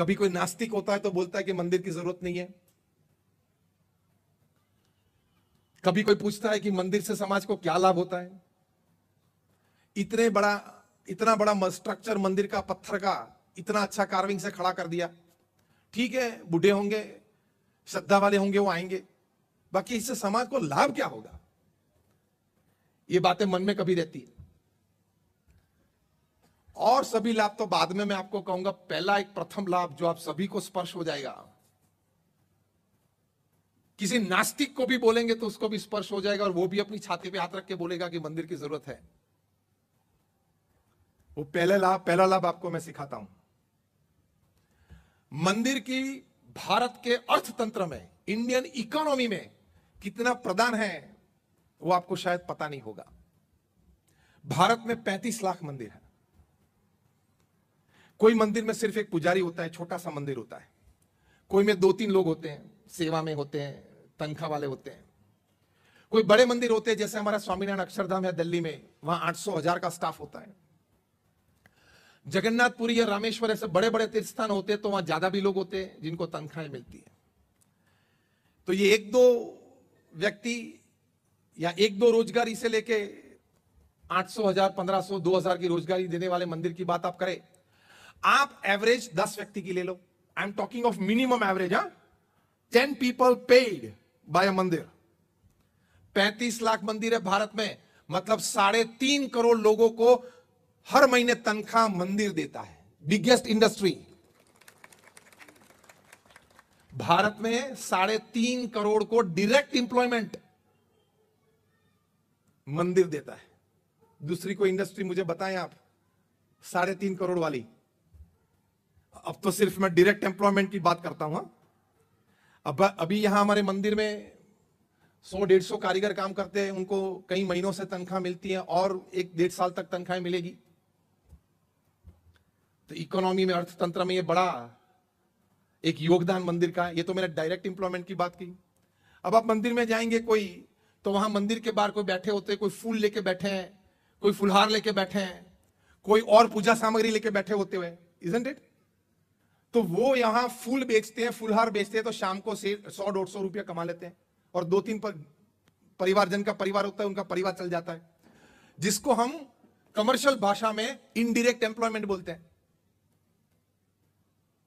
कभी कोई नास्तिक होता है तो बोलता है कि मंदिर की जरूरत नहीं है कभी कोई पूछता है कि मंदिर से समाज को क्या लाभ होता है इतने बड़ा इतना बड़ा स्ट्रक्चर मंदिर का पत्थर का इतना अच्छा कार्विंग से खड़ा कर दिया ठीक है बूढ़े होंगे श्रद्धा वाले होंगे वो आएंगे बाकी इससे समाज को लाभ क्या होगा ये बातें मन में कभी रहती है और सभी लाभ तो बाद में मैं आपको कहूंगा पहला एक प्रथम लाभ जो आप सभी को स्पर्श हो जाएगा किसी नास्तिक को भी बोलेंगे तो उसको भी स्पर्श हो जाएगा और वो भी अपनी छाती पे हाथ रख के बोलेगा कि मंदिर की जरूरत है वो पहले लाभ पहला लाभ आपको मैं सिखाता हूं मंदिर की भारत के अर्थतंत्र में इंडियन इकोनॉमी में कितना प्रदान है वो आपको शायद पता नहीं होगा भारत में 35 लाख मंदिर है कोई मंदिर में सिर्फ एक पुजारी होता है छोटा सा मंदिर होता है कोई में दो तीन लोग होते हैं सेवा में होते हैं तनखा वाले होते हैं कोई बड़े मंदिर होते हैं जैसे हमारा स्वामीनारायण अक्षरधाम है दिल्ली में वहां आठ सौ हजार का स्टाफ होता है जगन्नाथपुरी या रामेश्वर ऐसे बड़े बड़े तीर्थ स्थान होते हैं तो वहां ज्यादा भी लोग होते हैं जिनको तनख्वाहें मिलती है तो ये एक दो व्यक्ति या एक दो रोजगारी से लेके आठ सौ हजार पंद्रह सौ दो हजार की रोजगारी देने वाले मंदिर की बात आप करें आप एवरेज दस व्यक्ति की ले लो I am talking of minimum average हा ten people paid by a mandir पैंतीस लाख मंदिर है भारत में मतलब साढ़े तीन करोड़ लोगों को हर महीने तनख्वाह मंदिर देता है बिगेस्ट इंडस्ट्री भारत में साढ़े तीन करोड़ को डायरेक्ट इंप्लॉयमेंट मंदिर देता है दूसरी कोई इंडस्ट्री मुझे बताएं आप साढ़े तीन करोड़ वाली अब तो सिर्फ मैं डायरेक्ट एम्प्लॉयमेंट की बात करता हूँ हाँ। अब अभी यहाँ हमारे मंदिर में सौ डेढ़ सौ कारीगर काम करते हैं उनको कई महीनों से तनख्वाह मिलती है और एक डेढ़ साल तक तनख्वाहें मिलेगी तो इकोनॉमी में अर्थतंत्र में ये बड़ा एक योगदान मंदिर का ये तो मैंने डायरेक्ट एम्प्लॉयमेंट की बात की अब आप मंदिर में जाएंगे कोई तो वहां मंदिर के बाहर कोई बैठे होते कोई फूल लेके बैठे हैं कोई फुलहार लेके बैठे हैं कोई और पूजा सामग्री लेके बैठे होते हुए इजेंट इट तो वो यहाँ फूल बेचते हैं फूलहार बेचते हैं तो शाम को सौ डेढ़ सौ रुपया कमा लेते हैं और दो तीन पर परिवार जन का परिवार होता है उनका परिवार चल जाता है जिसको हम कमर्शियल भाषा में इनडायरेक्ट एम्प्लॉयमेंट बोलते हैं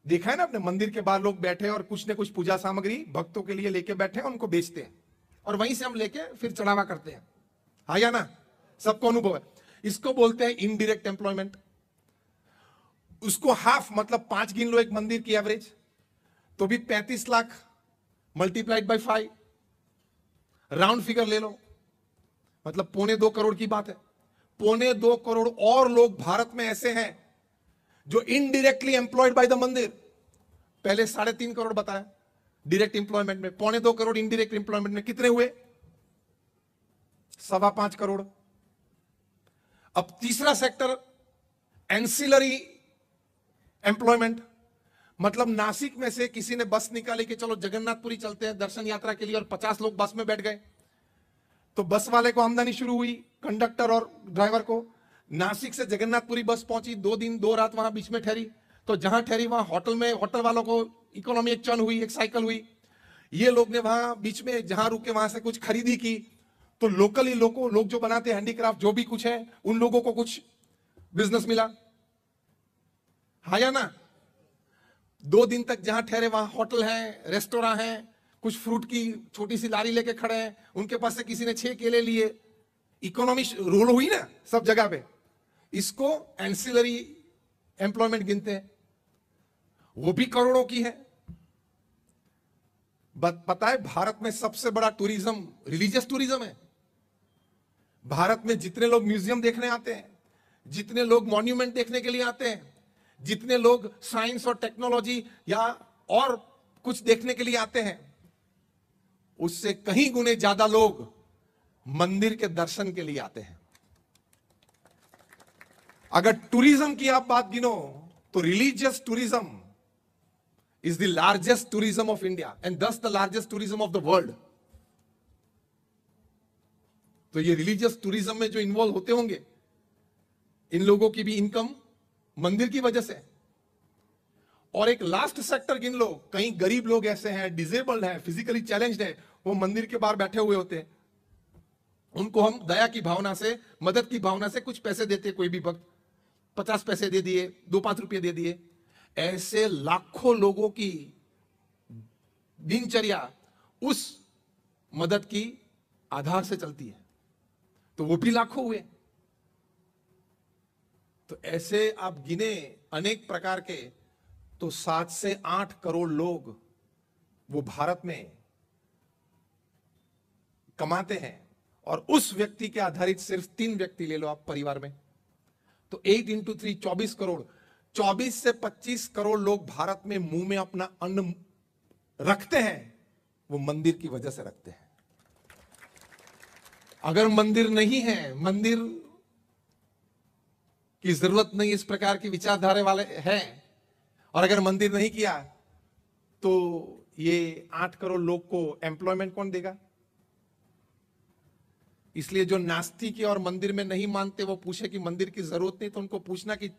देखा है ना अपने मंदिर के बाहर लोग बैठे और कुछ ना कुछ पूजा सामग्री भक्तों के लिए लेके बैठे हैं उनको बेचते हैं और वहीं से हम लेके फिर चढ़ावा करते हैं हा या ना सबको अनुभव है इसको बोलते हैं इनडायरेक्ट एम्प्लॉयमेंट उसको हाफ मतलब पांच गिन लो एक मंदिर की एवरेज तो भी पैंतीस lakh multiplied by five round figure ले लो मतलब पौने दो करोड़ की बात है पौने दो करोड़ और लोग भारत में ऐसे हैं जो इनडायरेक्टली एम्प्लॉयड बाय द मंदिर पहले साढ़े तीन करोड़ बताया डायरेक्ट एम्प्लॉयमेंट में पौने दो करोड़ इनडायरेक्ट एम्प्लॉयमेंट में कितने हुए सवा पांच करोड़ अब तीसरा सेक्टर एंसिलरी एम्प्लॉयमेंट मतलब नासिक में से किसी ने बस निकाली कि चलो जगन्नाथपुरी चलते हैं दर्शन यात्रा के लिए और पचास लोग बस में बैठ गए तो बस वाले को आमदनी शुरू हुई कंडक्टर और ड्राइवर को नासिक से जगन्नाथपुरी बस पहुंची दो दिन दो रात वहां बीच में ठहरी तो जहां ठहरी वहां होटल में होटल वालों को इकोनॉमी एक चन हुई एक साइकिल हुई ये लोग ने वहां बीच में जहां रुके वहां से कुछ खरीदी की तो लोकली लोगों लोग जो बनाते हैं हैंडीक्राफ्ट जो भी कुछ है उन लोगों को कुछ बिजनेस मिला हाँ या ना दो दिन तक जहां ठहरे वहां होटल है रेस्टोरा है कुछ फ्रूट की छोटी सी लारी लेके खड़े हैं उनके पास से किसी ने छह केले लिए इकोनॉमी रूल हुई ना सब जगह पे इसको एंसिलरी एम्प्लॉयमेंट गिनते हैं वो भी करोड़ों की है पता है भारत में सबसे बड़ा टूरिज्म रिलीजियस टूरिज्म है भारत में जितने लोग म्यूजियम देखने आते हैं जितने लोग मॉन्यूमेंट देखने के लिए आते हैं जितने लोग साइंस और टेक्नोलॉजी या और कुछ देखने के लिए आते हैं उससे कहीं गुने ज्यादा लोग मंदिर के दर्शन के लिए आते हैं अगर टूरिज्म की आप बात गिनो तो religious tourism is the largest tourism of India and this the largest tourism of the world तो ये रिलीजियस टूरिज्म में जो इन्वॉल्व होते होंगे इन लोगों की भी इनकम मंदिर की वजह से और एक लास्ट सेक्टर गिन लो कहीं गरीब लोग ऐसे हैं डिजेबल्ड हैं फिजिकली चैलेंज हैं वो मंदिर के बाहर बैठे हुए होते हैं उनको हम दया की भावना से मदद की भावना से कुछ पैसे देते कोई भी भक्त पचास पैसे दे दिए दो पांच रुपये दे दिए ऐसे लाखों लोगों की दिनचर्या उस मदद की आधार से चलती है तो वो भी लाखों हुए तो ऐसे आप गिने अनेक प्रकार के तो सात से आठ करोड़ लोग वो भारत में कमाते हैं और उस व्यक्ति के आधारित सिर्फ तीन व्यक्ति ले लो आप परिवार में तो एट इंटू थ्री चौबीस करोड़ चौबीस से पच्चीस करोड़ लोग भारत में मुंह में अपना अन्न रखते हैं वो मंदिर की वजह से रखते हैं अगर मंदिर नहीं है मंदिर की जरूरत नहीं इस प्रकार की विचारधारा वाले हैं और अगर मंदिर नहीं किया तो ये आठ करोड़ लोग को एम्प्लॉयमेंट कौन देगा इसलिए जो नास्तिक और मंदिर में नहीं मानते वो पूछे कि मंदिर की जरूरत नहीं तो उनको पूछना कि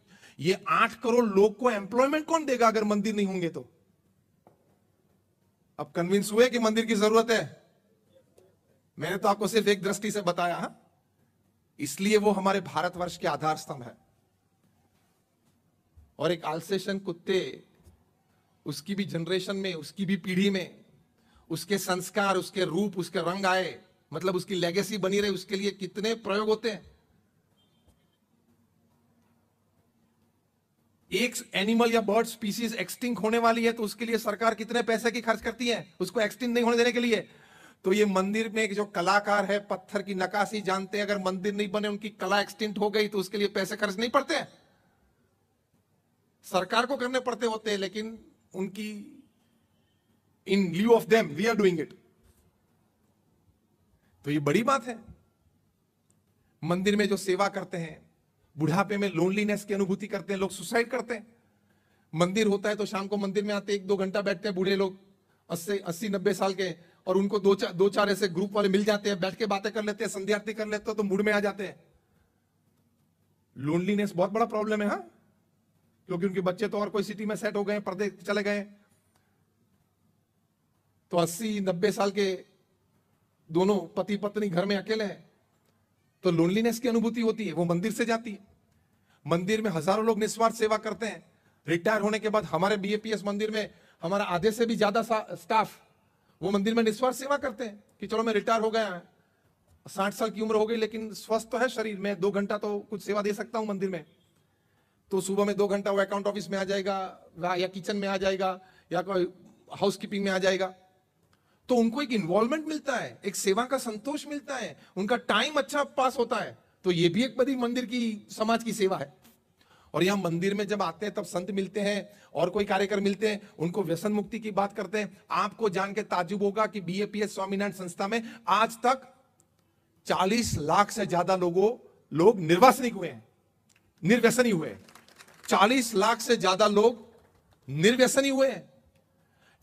ये आठ करोड़ लोग को एम्प्लॉयमेंट कौन देगा अगर मंदिर नहीं होंगे तो अब कन्विंस हुए कि मंदिर की जरूरत है मैंने तो आपको सिर्फ एक दृष्टि से बताया हा? इसलिए वो हमारे भारतवर्ष के आधार स्तंभ है और एक आलसेशन कुत्ते उसकी भी जनरेशन में उसकी भी पीढ़ी में उसके संस्कार उसके रूप उसके रंग आए मतलब उसकी लेगेसी बनी रहे उसके लिए कितने प्रयोग होते हैं एक एनिमल या बर्ड स्पीसीज एक्सटिंक होने वाली है तो उसके लिए सरकार कितने पैसे की खर्च करती है उसको एक्सटिंक नहीं होने देने के लिए तो ये मंदिर में जो कलाकार है पत्थर की नकाशी जानते हैं अगर मंदिर नहीं बने उनकी कला एक्सटिंक्ट हो गई तो उसके लिए पैसे खर्च नहीं पड़ते हैं सरकार को करने पड़ते होते हैं लेकिन उनकी in lieu of them we are doing it तो ये बड़ी बात है मंदिर में जो सेवा करते हैं बुढ़ापे में लोनलीनेस की अनुभूति करते हैं लोग सुसाइड करते हैं मंदिर होता है तो शाम को मंदिर में आते एक दो घंटा बैठते हैं बूढ़े लोग अस्सी अस्सी नब्बे साल के और उनको दो चार दो चार ऐसे ग्रुप वाले मिल जाते हैं बैठ के बातें कर लेते हैं संध्या आरती कर लेते हैं तो मूड में आ जाते हैं लोनलीनेस बहुत बड़ा प्रॉब्लम है हाँ क्योंकि उनके बच्चे तो और कोई सिटी में सेट हो गए परदेश चले गए तो 80 नब्बे साल के दोनों पति पत्नी घर में अकेले हैं तो लोनलीनेस की अनुभूति होती है वो मंदिर से जाती है मंदिर में हजारों लोग निस्वार्थ सेवा करते हैं रिटायर होने के बाद हमारे बीएपीएस मंदिर में हमारा आधे से भी ज्यादा स्टाफ वो मंदिर में निस्वार्थ सेवा करते हैं कि चलो मैं रिटायर हो गया साठ साल की उम्र हो गई लेकिन स्वस्थ तो है शरीर में दो घंटा तो कुछ सेवा दे सकता हूं मंदिर में तो सुबह में दो घंटा वो अकाउंट ऑफिस में आ जाएगा या किचन में आ जाएगा या कोई हाउस कीपिंग में आ जाएगा तो उनको एक इन्वॉल्वमेंट मिलता है एक सेवा का संतोष मिलता है उनका टाइम अच्छा पास होता है तो ये भी एक बड़ी मंदिर की समाज की सेवा है और यहां मंदिर में जब आते हैं तब संत मिलते हैं और कोई कार्यकर मिलते हैं उनको व्यसन मुक्ति की बात करते हैं आपको जान के ताजुब होगा कि बीएपीएस स्वामीनारायण संस्था में आज तक 40 लाख से ज्यादा लोगों लोग निर्वासनिक हुए हैं निर्व्यसनी हुए हैं 40 लाख से ज्यादा लोग निर्व्यसनी हुए हैं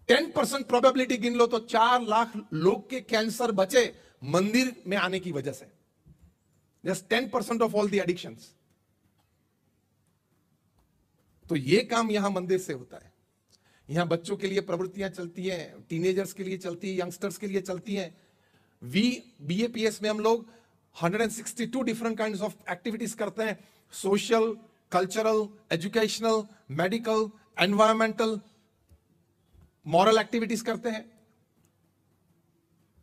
टेन परसेंट प्रोबेबिलिटी गिन लो तो चार लाख लोग के कैंसर बचे मंदिर में आने की वजह से just ten percent of all the addiction तो ये काम यहां मंदिर से होता है यहां बच्चों के लिए प्रवृत्तियां चलती हैं टीनेजर्स के लिए चलती है यंगस्टर्स के लिए चलती हैं वी बीएपीएस में हम लोग 162 डिफरेंट काइंड ऑफ एक्टिविटीज करते हैं social cultural, educational, medical, environmental, moral activities karte hain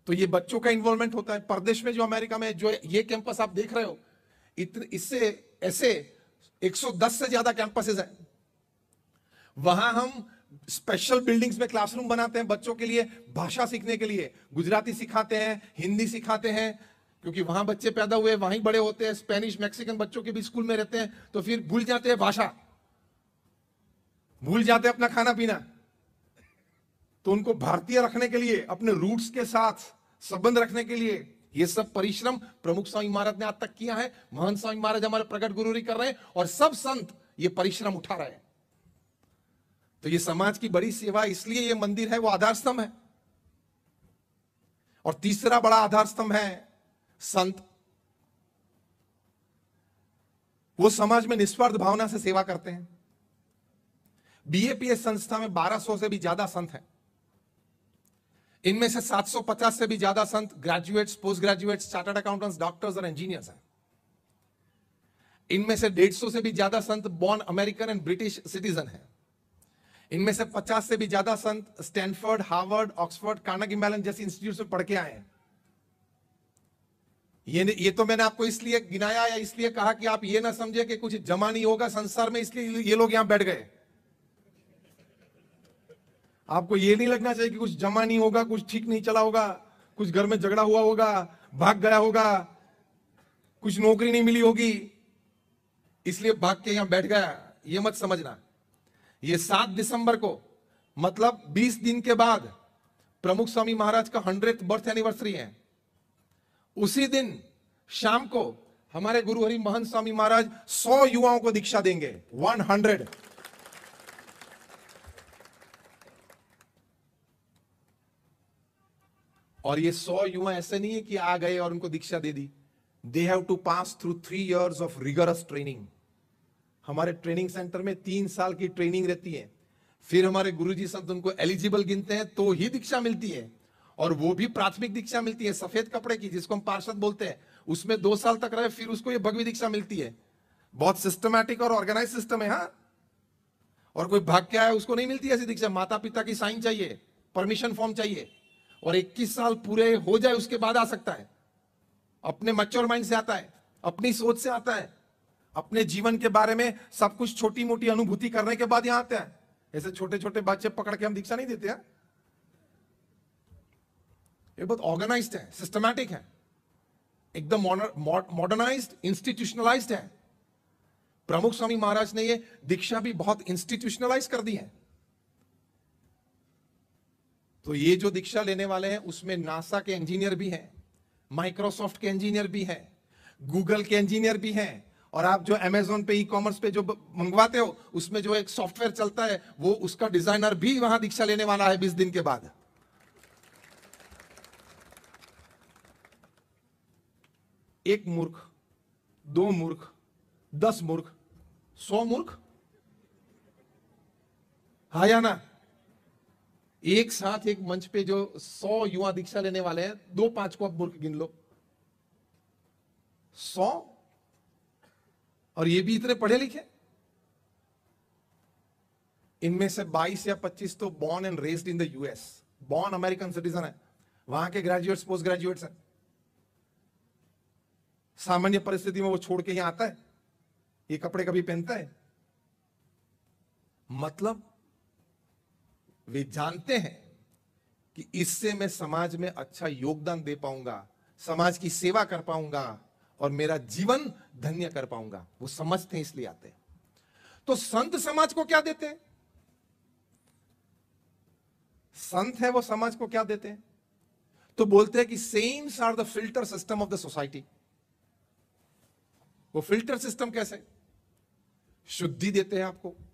to ye bachcho ka involvement hota hai परदेश mein jo america mein jo ye campus aap dekh rahe ho itne isse aise 110 se zyada campuses hain wahan hum special buildings में classroom बनाते हैं बच्चों के लिए भाषा सीखने के लिए गुजराती सिखाते हैं हिंदी सिखाते हैं क्योंकि वहां बच्चे पैदा हुए वहीं बड़े होते हैं स्पेनिश मैक्सिकन बच्चों के भी स्कूल में रहते हैं तो फिर भूल जाते हैं भाषा भूल जाते हैं अपना खाना पीना तो उनको भारतीय रखने के लिए अपने रूट्स के साथ संबंध रखने के लिए ये सब परिश्रम प्रमुख स्वामी महाराज ने आज तक किया है महान स्वामी महाराज हमारे प्रकट गुरु कर रहे हैं और सब संत ये परिश्रम उठा रहे हैं तो ये समाज की बड़ी सेवा इसलिए ये मंदिर है वो आधार स्तंभ है और तीसरा बड़ा आधार स्तंभ है संत वो समाज में निस्वार्थ भावना से सेवा करते हैं बीएपीएस संस्था में 1200 से भी ज्यादा संत हैं इनमें से 750 से भी ज्यादा संत graduates post graduates chartered accountants doctors और इंजीनियर्स हैं इनमें से 150 से भी ज्यादा संत born American and British citizen हैं इनमें से 50 से भी ज्यादा संत स्टैनफोर्ड हार्वर्ड ऑक्सफोर्ड कानक इम्बैलेंस जैसे इंस्टीट्यूट से पढ़ के आए हैं ये ये तो मैंने आपको इसलिए गिनाया या इसलिए कहा कि आप ये ना समझे कि कुछ जमा नहीं होगा संसार में इसलिए ये लोग यहां बैठ गए आपको ये नहीं लगना चाहिए कि कुछ जमा नहीं होगा कुछ ठीक नहीं चला होगा कुछ घर में झगड़ा हुआ होगा भाग गया होगा कुछ नौकरी नहीं मिली होगी इसलिए भाग के यहां बैठ गया ये मत समझना ये सात दिसंबर को मतलब बीस दिन के बाद प्रमुख स्वामी महाराज का हंड्रेड बर्थ एनिवर्सरी है उसी दिन शाम को हमारे गुरु हरि महंत स्वामी महाराज सौ युवाओं को दीक्षा देंगे वन हंड्रेड और ये सौ युवा ऐसे नहीं है कि आ गए और उनको दीक्षा दे दी they have to pass through three years of rigorous training हमारे ट्रेनिंग सेंटर में तीन साल की ट्रेनिंग रहती है फिर हमारे गुरुजी संत उनको एलिजिबल गिनते हैं तो ही दीक्षा मिलती है और वो भी प्राथमिक दीक्षा मिलती है सफेद कपड़े की जिसको हम पार्षद बोलते हैं उसमें दो साल तक रहे फिर उसको ये भगवी दीक्षा मिलती है बहुत सिस्टमैटिक और ऑर्गेनाइज सिस्टम है हाँ और कोई भाग क्या है उसको नहीं मिलती ऐसी दीक्षा माता पिता की साइन चाहिए परमिशन फॉर्म चाहिए और 21 साल पूरे हो जाए उसके बाद आ सकता है अपने मच्योर माइंड से आता है अपनी सोच से आता है अपने जीवन के बारे में सब कुछ छोटी मोटी अनुभूति करने के बाद यहां आते हैं ऐसे छोटे छोटे बच्चे पकड़ के हम दीक्षा नहीं देते हैं हाँ। ये बहुत ऑर्गेनाइज्ड है सिस्टमैटिक है एकदम मॉडर्नाइज इंस्टीट्यूशनलाइज है प्रमुख स्वामी महाराज ने ये दीक्षा भी बहुत इंस्टीट्यूशनलाइज कर दी है तो ये जो दीक्षा लेने वाले हैं उसमें नासा के इंजीनियर भी हैं माइक्रोसॉफ्ट के इंजीनियर भी हैं गूगल के इंजीनियर भी हैं और आप जो अमेजोन पे ई कॉमर्स पे जो मंगवाते हो उसमें जो एक सॉफ्टवेयर चलता है वो उसका डिजाइनर भी वहां दीक्षा लेने वाला है बीस दिन के बाद एक मूर्ख दो मूर्ख दस मूर्ख सौ मूर्ख हा या ना एक साथ एक मंच पे जो सौ युवा दीक्षा लेने वाले हैं दो पांच को आप मूर्ख गिन लो सौ और ये भी इतने पढ़े लिखे इनमें से 22 या 25 तो born and raised in the US born American citizen है वहां के ग्रेजुएट्स पोस्ट ग्रेजुएट्स हैं सामान्य परिस्थिति में वो छोड़ के ही आता है ये कपड़े कभी पहनता है मतलब वे जानते हैं कि इससे मैं समाज में अच्छा योगदान दे पाऊंगा समाज की सेवा कर पाऊंगा और मेरा जीवन धन्य कर पाऊंगा वो समझते हैं इसलिए आते हैं तो संत समाज को क्या देते हैं संत है वो समाज को क्या देते हैं तो बोलते हैं कि saints are the filter system of the society वो फिल्टर सिस्टम कैसे शुद्धि देते हैं आपको